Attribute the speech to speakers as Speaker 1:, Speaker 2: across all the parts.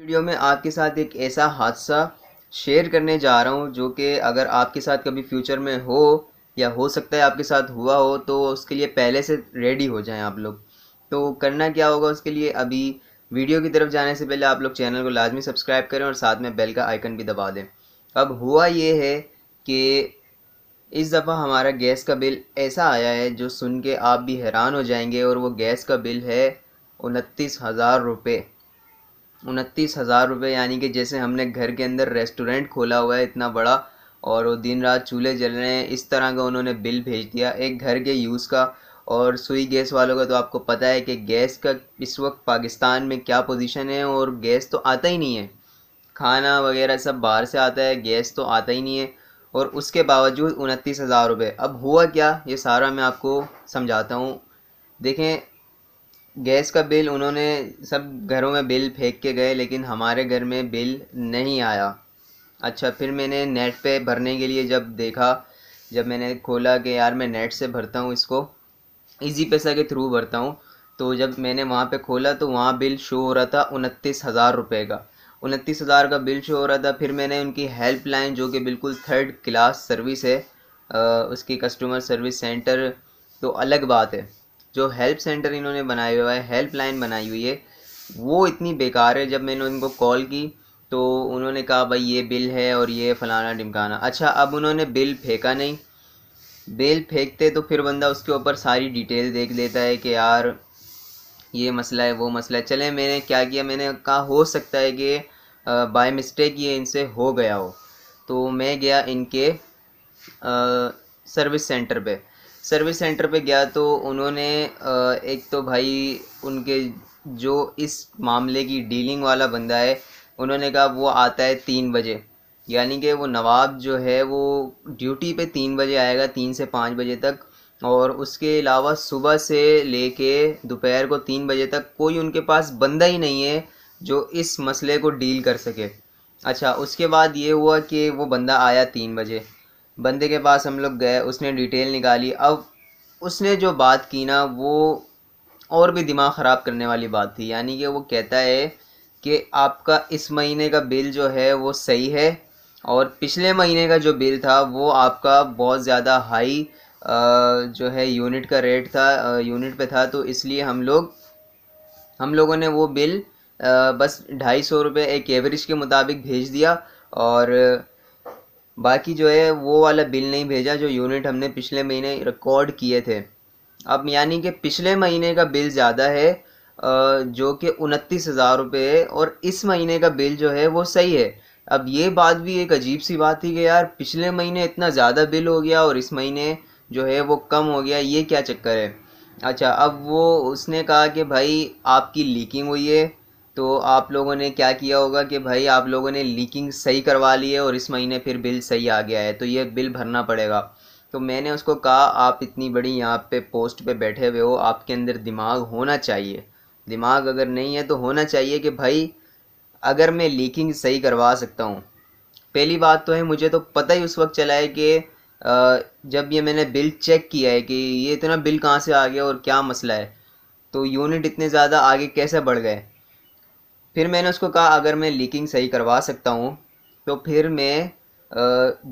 Speaker 1: video में आपके साथ एक ऐसा हादसा शेयर करने जा रहा हूँ जो कि अगर आपके साथ कभी फ्यूचर में हो या हो सकता है आपके साथ हुआ हो तो उसके लिए पहले से रेडी हो जाएं आप लोग तो करना क्या होगा उसके लिए अभी वीडियो की तरफ जाने से पहले आप लोग चैनल को लाजमी सब्सक्राइब करें और साथ में बेल का आइकन भी दबा दें अब हुआ ये है कि इस दफ़ा हमारा गैस का बिल ऐसा आया है जो सुन के आप भी हैरान हो जाएंगे और वो गैस का बिल है उनतीस हज़ार रुपये उनतीस हज़ार रुपये यानी कि जैसे हमने घर के अंदर रेस्टोरेंट खोला हुआ है इतना बड़ा और वो दिन रात चूल्हे जल रहे हैं इस तरह का उन्होंने बिल भेज दिया एक घर के यूज़ का और सुई गैस वालों का तो आपको पता है कि गैस का इस वक्त पाकिस्तान में क्या पोजीशन है और गैस तो आता ही नहीं है खाना वगैरह सब बाहर से आता है गैस तो आता ही नहीं है और उसके बावजूद उनतीस हज़ार रुपये अब हुआ क्या ये सारा मैं आपको समझाता हूँ देखें गैस का बिल उन्होंने सब घरों में बिल फेंक के गए लेकिन हमारे घर में बिल नहीं आया अच्छा फिर मैंने नेट पे भरने के लिए जब देखा जब मैंने खोला कि यार मैं नेट से भरता हूँ इसको इजी पैसा के थ्रू भरता हूँ तो जब मैंने वहाँ पे खोला तो वहाँ बिल शो हो रहा था उनतीस हज़ार रुपये का उनतीस हज़ार का बिल शो हो रहा था फिर मैंने उनकी हेल्पलाइन जो कि बिल्कुल थर्ड क्लास सर्विस है आ, उसकी कस्टमर सर्विस सेंटर तो अलग बात है जो हेल्प सेंटर इन्होंने बनाया हुआ है हेल्पलाइन बनाई हुई है वो इतनी बेकार है जब मैंने उनको कॉल की तो उन्होंने कहा भाई ये बिल है और ये फ़लाना ढिमकाना अच्छा अब उन्होंने बिल फेंका नहीं बिल फेंकते तो फिर बंदा उसके ऊपर सारी डिटेल देख लेता है कि यार ये मसला है वो मसला है चले मैंने क्या किया मैंने कहा हो सकता है कि बाय मिस्टेक ये इनसे हो गया हो तो मैं गया इनके सर्विस सेंटर पे सर्विस सेंटर पे गया तो उन्होंने एक तो भाई उनके जो इस मामले की डीलिंग वाला बंदा है उन्होंने कहा वो आता है तीन बजे यानी कि वो नवाब जो है वो ड्यूटी पे तीन बजे आएगा तीन से पाँच बजे तक और उसके अलावा सुबह से लेके दोपहर को तीन बजे तक कोई उनके पास बंदा ही नहीं है जो इस मसले को डील कर सके अच्छा उसके बाद ये हुआ कि वो बंदा आया तीन बजे बंदे के पास हम लोग गए उसने डिटेल निकाली अब उसने जो बात की ना वो और भी दिमाग ख़राब करने वाली बात थी यानी कि वो कहता है कि आपका इस महीने का बिल जो है वो सही है और पिछले महीने का जो बिल था वो आपका बहुत ज़्यादा हाई जो है यूनिट का रेट था यूनिट पे था तो इसलिए हम लोग हम लोगों ने वो बिल बस ढाई सौ रुपये एक एवरेज के मुताबिक भेज दिया और बाकी जो है वो वाला बिल नहीं भेजा जो यूनिट हमने पिछले महीने रिकॉर्ड किए थे अब यानी कि पिछले महीने का बिल ज़्यादा है जो कि उनतीस हज़ार रुपये है और इस महीने का बिल जो है वो सही है अब ये बात भी एक अजीब सी बात थी कि यार पिछले महीने इतना ज़्यादा बिल हो गया और इस महीने जो है वो कम हो गया ये क्या चक्कर है अच्छा अब वो उसने कहा कि भाई आपकी लीकिंग हुई है तो आप लोगों ने क्या किया होगा कि भाई आप लोगों ने लीकिंग सही करवा ली है और इस महीने फिर बिल सही आ गया है तो ये बिल भरना पड़ेगा तो मैंने उसको कहा आप इतनी बड़ी यहाँ पे पोस्ट पे बैठे हुए हो आपके अंदर दिमाग होना चाहिए दिमाग अगर नहीं है तो होना चाहिए कि भाई अगर मैं लीकिंग सही करवा सकता हूँ पहली बात तो है मुझे तो पता ही उस वक्त चला है कि जब ये मैंने बिल चेक किया है कि ये इतना बिल कहाँ से आ गया और क्या मसला है तो यूनिट इतने ज़्यादा आगे कैसे बढ़ गए फिर मैंने उसको कहा अगर मैं लीकिंग सही करवा सकता हूँ तो फिर मैं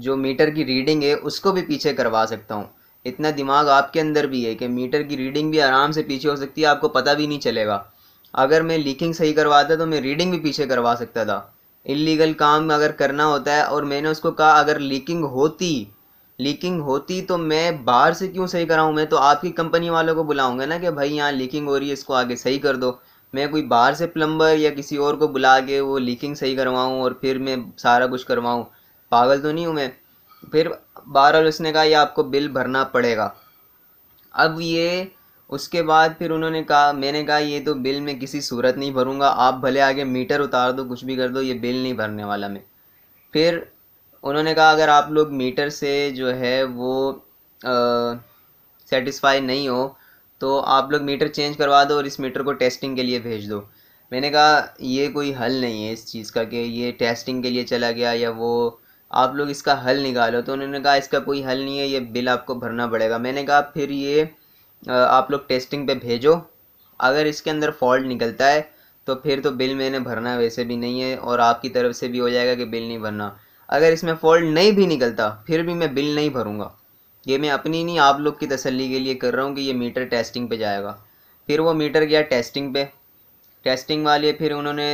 Speaker 1: जो मीटर की रीडिंग है उसको भी पीछे करवा सकता हूँ इतना दिमाग आपके अंदर भी है कि मीटर की रीडिंग भी आराम से पीछे हो सकती है आपको पता भी नहीं चलेगा अगर मैं लीकिंग सही करवाता तो मैं रीडिंग भी पीछे करवा सकता था इलीगल काम अगर करना होता है और मैंने उसको कहा अगर लीकिंग होती लीकिंग होती तो मैं बाहर से क्यों सही कराऊं मैं तो आपकी कंपनी वालों को बुलाऊंगा ना कि भाई यहाँ लीकिंग हो रही है इसको आगे सही कर दो मैं कोई बाहर से प्लम्बर या किसी और को बुला के वो लीकिंग सही करवाऊँ और फिर मैं सारा कुछ करवाऊँ पागल तो नहीं हूँ मैं फिर बहरहाल उसने कहा ये आपको बिल भरना पड़ेगा अब ये उसके बाद फिर उन्होंने कहा मैंने कहा ये तो बिल मैं किसी सूरत नहीं भरूंगा आप भले आगे मीटर उतार दो कुछ भी कर दो ये बिल नहीं भरने वाला मैं फिर उन्होंने कहा अगर आप लोग मीटर से जो है वो सेटिस्फाई नहीं हो तो आप लोग मीटर चेंज करवा दो और इस मीटर को टेस्टिंग के लिए भेज दो मैंने कहा ये कोई हल नहीं है इस चीज़ का कि ये टेस्टिंग के लिए चला गया या वो आप लोग इसका हल निकालो तो उन्होंने कहा इसका कोई हल नहीं है ये बिल आपको भरना पड़ेगा मैंने कहा फिर ये आप लोग टेस्टिंग पे भेजो अगर इसके अंदर फॉल्ट निकलता है तो फिर तो बिल मैंने भरना वैसे भी नहीं है और आपकी तरफ से भी हो जाएगा कि बिल नहीं भरना अगर इसमें फॉल्ट नहीं भी निकलता फिर भी मैं बिल नहीं भरूँगा ये मैं अपनी नहीं आप लोग की तसल्ली के लिए कर रहा हूँ कि ये मीटर टेस्टिंग पे जाएगा फिर वो मीटर गया टेस्टिंग पे टेस्टिंग वाले फिर उन्होंने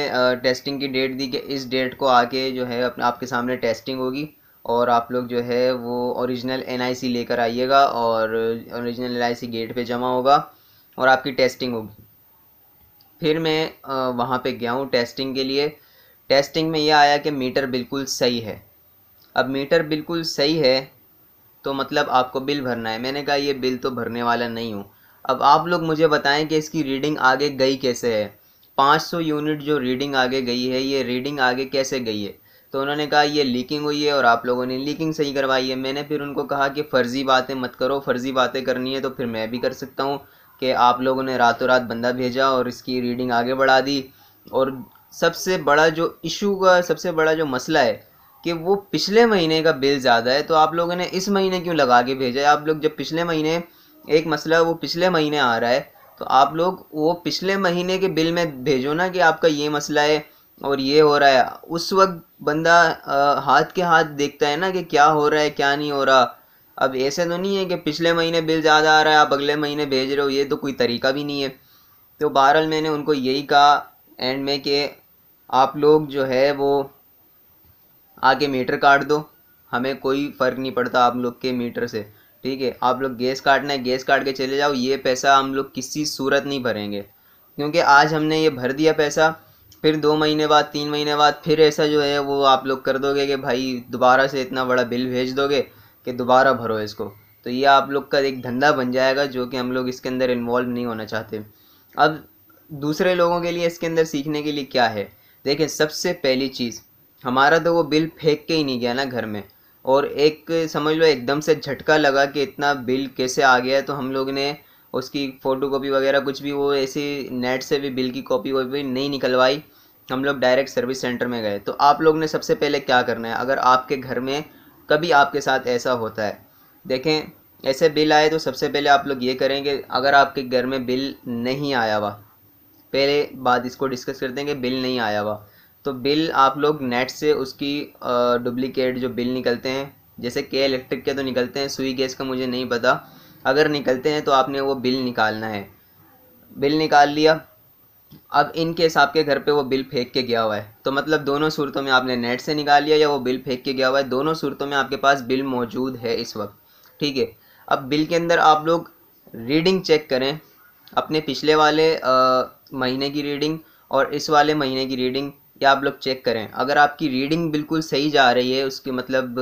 Speaker 1: टेस्टिंग की डेट दी कि इस डेट को आके जो है अपने आपके सामने टेस्टिंग होगी और आप लोग जो है वो ओरिजिनल एनआईसी लेकर आइएगा और ओरिजिनल एनआईसी गेट पे जमा होगा और आपकी टेस्टिंग होगी फिर मैं वहाँ पे गया हूँ टेस्टिंग के लिए टेस्टिंग में यह आया कि मीटर बिल्कुल सही है अब मीटर बिल्कुल सही है तो मतलब आपको बिल भरना है मैंने कहा ये बिल तो भरने वाला नहीं हूँ अब आप लोग मुझे बताएं कि इसकी रीडिंग आगे गई कैसे है 500 यूनिट जो रीडिंग आगे गई है ये रीडिंग आगे कैसे गई है तो उन्होंने कहा ये लीकिंग हुई है और आप लोगों ने लीकिंग सही करवाई है मैंने फिर उनको कहा कि फ़र्ज़ी बातें मत करो फ़र्ज़ी बातें करनी है तो फिर मैं भी कर सकता हूँ कि आप लोगों ने रातों रात बंदा भेजा और इसकी रीडिंग आगे बढ़ा दी और सबसे बड़ा जो इशू का सबसे बड़ा जो मसला है कि वो पिछले महीने का बिल ज़्यादा है तो आप लोगों ने इस महीने क्यों लगा के भेजा है आप लोग जब पिछले महीने एक मसला वो पिछले महीने आ रहा है तो आप लोग वो पिछले महीने के बिल में भेजो ना कि आपका ये मसला है और ये हो रहा है उस वक्त बंदा आ, हाथ के हाथ देखता है ना कि क्या हो रहा है क्या नहीं हो रहा अब ऐसे तो नहीं है कि पिछले महीने बिल ज़्यादा आ रहा है आप अगले महीने भेज रहे हो ये तो कोई तरीका भी नहीं है तो बहरहाल मैंने उनको यही कहा एंड में कि आप लोग जो है वो आके मीटर काट दो हमें कोई फ़र्क नहीं पड़ता आप लोग के मीटर से ठीक है आप लोग गैस काटना है गैस काट के चले जाओ ये पैसा हम लोग किसी सूरत नहीं भरेंगे क्योंकि आज हमने ये भर दिया पैसा फिर दो महीने बाद तीन महीने बाद फिर ऐसा जो है वो आप लोग कर दोगे कि भाई दोबारा से इतना बड़ा बिल भेज दोगे कि दोबारा भरो इसको तो ये आप लोग का एक धंधा बन जाएगा जो कि हम लोग इसके अंदर इन्वॉल्व नहीं होना चाहते अब दूसरे लोगों के लिए इसके अंदर सीखने के लिए क्या है देखें सबसे पहली चीज़ हमारा तो वो बिल फेंक के ही नहीं गया ना घर में और एक समझ लो एकदम से झटका लगा कि इतना बिल कैसे आ गया तो हम लोग ने उसकी फ़ोटो कॉपी वगैरह कुछ भी वो ऐसी नेट से भी बिल की कॉपी वॉपी नहीं निकलवाई हम लोग डायरेक्ट सर्विस सेंटर में गए तो आप लोग ने सबसे पहले क्या करना है अगर आपके घर में कभी आपके साथ ऐसा होता है देखें ऐसे बिल आए तो सबसे पहले आप लोग ये करें कि अगर आपके घर में बिल नहीं आया हुआ पहले बात इसको डिस्कस करते हैं कि बिल नहीं आया हुआ तो बिल आप लोग नेट से उसकी डुप्लीकेट जो बिल निकलते हैं जैसे के इलेक्ट्रिक के तो निकलते हैं सुई गैस का मुझे नहीं पता अगर निकलते हैं तो आपने वो बिल निकालना है बिल निकाल लिया अब इनके हिसाब आपके घर पे वो बिल फेंक के गया हुआ है तो मतलब दोनों सूरतों में आपने नेट से निकाल लिया या वो बिल फेंक के गया हुआ है दोनों सूरतों में आपके पास बिल मौजूद है इस वक्त ठीक है अब बिल के अंदर आप लोग रीडिंग चेक करें अपने पिछले वाले आ, महीने की रीडिंग और इस वाले महीने की रीडिंग या आप लोग चेक करें अगर आपकी रीडिंग बिल्कुल सही जा रही है उसकी मतलब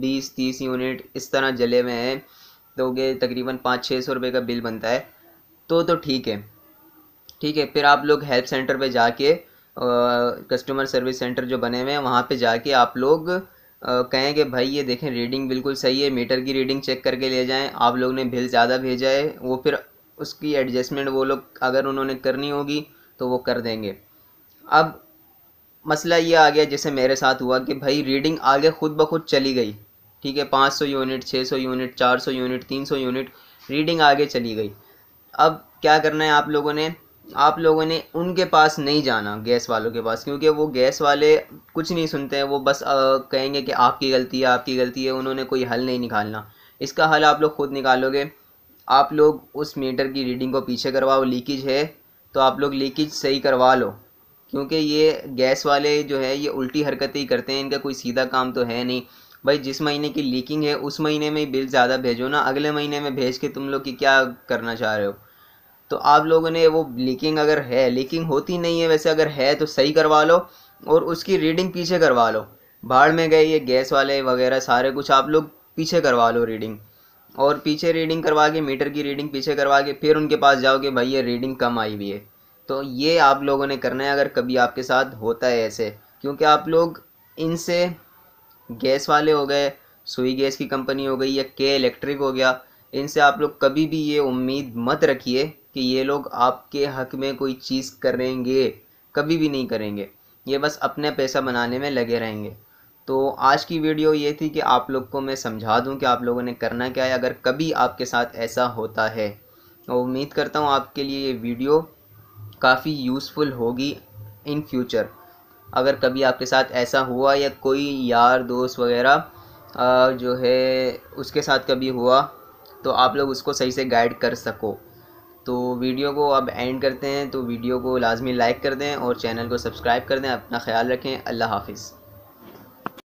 Speaker 1: बीस तीस यूनिट इस तरह जले हुए हैं तो ये तकरीबन पाँच छः सौ रुपये का बिल बनता है तो तो ठीक है ठीक है फिर आप लोग हेल्प सेंटर पे जाके कस्टमर सर्विस सेंटर जो बने हुए हैं वहाँ पे जाके आप लोग कहें कि भाई ये देखें रीडिंग बिल्कुल सही है मीटर की रीडिंग चेक करके ले जाएँ आप लोग ने बिल ज़्यादा भेजा है वो फिर उसकी एडजस्टमेंट वो लोग अगर उन्होंने करनी होगी तो वो कर देंगे अब मसला ये आ गया जैसे मेरे साथ हुआ कि भाई रीडिंग आगे खुद ब खुद चली गई ठीक है पाँच सौ यूनिट छः सौ यूनिट चार सौ यूनिट तीन सौ यूनिट रीडिंग आगे चली गई अब क्या करना है आप लोगों ने आप लोगों ने उनके पास नहीं जाना गैस वालों के पास क्योंकि वो गैस वाले कुछ नहीं सुनते हैं वो बस आ, कहेंगे कि आपकी गलती है आपकी गलती है उन्होंने कोई हल नहीं निकालना इसका हल आप लोग खुद निकालोगे आप लोग उस मीटर की रीडिंग को पीछे करवाओ लीकेज है तो आप लोग लीकेज सही करवा लो क्योंकि ये गैस वाले जो है ये उल्टी हरकतें ही करते हैं इनका कोई सीधा काम तो है नहीं भाई जिस महीने की लीकिंग है उस महीने में ही बिल ज़्यादा भेजो ना अगले महीने में भेज के तुम लोग की क्या करना चाह रहे हो तो आप लोगों ने वो लीकिंग अगर है लीकिंग होती नहीं है वैसे अगर है तो सही करवा लो और उसकी रीडिंग पीछे करवा लो बाढ़ में गए ये गैस वाले वगैरह सारे कुछ आप लोग पीछे करवा लो रीडिंग और पीछे रीडिंग करवा के मीटर की रीडिंग पीछे करवा के फिर उनके पास जाओगे भाई ये रीडिंग कम आई हुई है तो ये आप लोगों ने करना है अगर कभी आपके साथ होता है ऐसे क्योंकि आप लोग इनसे गैस वाले हो गए सुई गैस की कंपनी हो गई या के इलेक्ट्रिक हो गया इनसे आप लोग कभी भी ये उम्मीद मत रखिए कि ये लोग आपके हक में कोई चीज़ करेंगे कभी भी नहीं करेंगे ये बस अपने पैसा बनाने में लगे रहेंगे तो आज की वीडियो ये थी कि आप लोग को मैं समझा दूं कि आप लोगों ने करना क्या है अगर कभी आपके साथ ऐसा होता है तो उम्मीद करता हूँ आपके लिए ये वीडियो काफ़ी यूज़फुल होगी इन फ्यूचर अगर कभी आपके साथ ऐसा हुआ या कोई यार दोस्त वगैरह जो है उसके साथ कभी हुआ तो आप लोग उसको सही से गाइड कर सको तो वीडियो को अब एंड करते हैं तो वीडियो को लाजमी लाइक कर दें और चैनल को सब्सक्राइब कर दें अपना ख्याल रखें अल्लाह हाफिज़